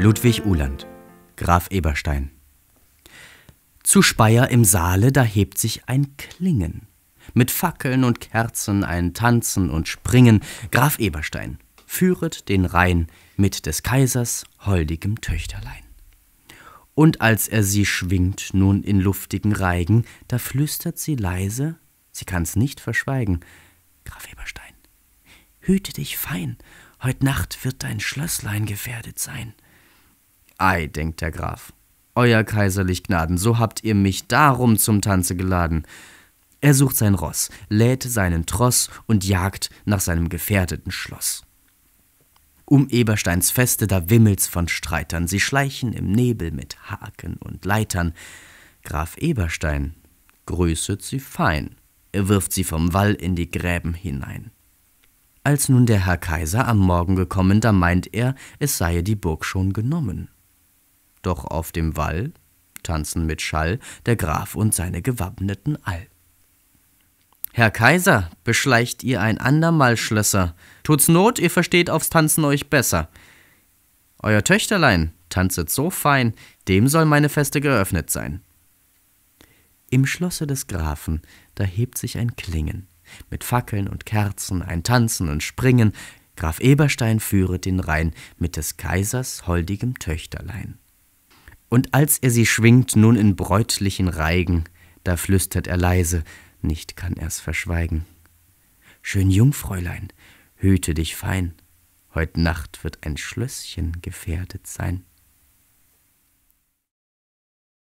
Ludwig Uhland, Graf Eberstein. Zu Speyer im Saale, da hebt sich ein Klingen. Mit Fackeln und Kerzen ein Tanzen und Springen. Graf Eberstein führet den Rhein mit des Kaisers holdigem Töchterlein. Und als er sie schwingt nun in luftigen Reigen, da flüstert sie leise, sie kann's nicht verschweigen, Graf Eberstein, hüte dich fein, heut Nacht wird dein Schlösslein gefährdet sein. Ei, denkt der Graf. Euer kaiserlich Gnaden, so habt ihr mich darum zum Tanze geladen. Er sucht sein Ross, lädt seinen Tross und jagt nach seinem gefährdeten Schloss. Um Ebersteins Feste, da wimmelt's von Streitern, sie schleichen im Nebel mit Haken und Leitern. Graf Eberstein grüßet sie fein, er wirft sie vom Wall in die Gräben hinein. Als nun der Herr Kaiser am Morgen gekommen, da meint er, es sei die Burg schon genommen doch auf dem Wall, tanzen mit Schall, der Graf und seine gewappneten All. Herr Kaiser, beschleicht ihr ein andermal Schlösser, tut's Not, ihr versteht aufs Tanzen euch besser. Euer Töchterlein tanzet so fein, dem soll meine Feste geöffnet sein. Im Schlosse des Grafen, da hebt sich ein Klingen, mit Fackeln und Kerzen, ein Tanzen und Springen, Graf Eberstein führet den Rhein mit des Kaisers holdigem Töchterlein. Und als er sie schwingt nun in bräutlichen Reigen, da flüstert er leise, nicht kann er's verschweigen. Schön Jungfräulein, hüte dich fein, heut Nacht wird ein Schlösschen gefährdet sein.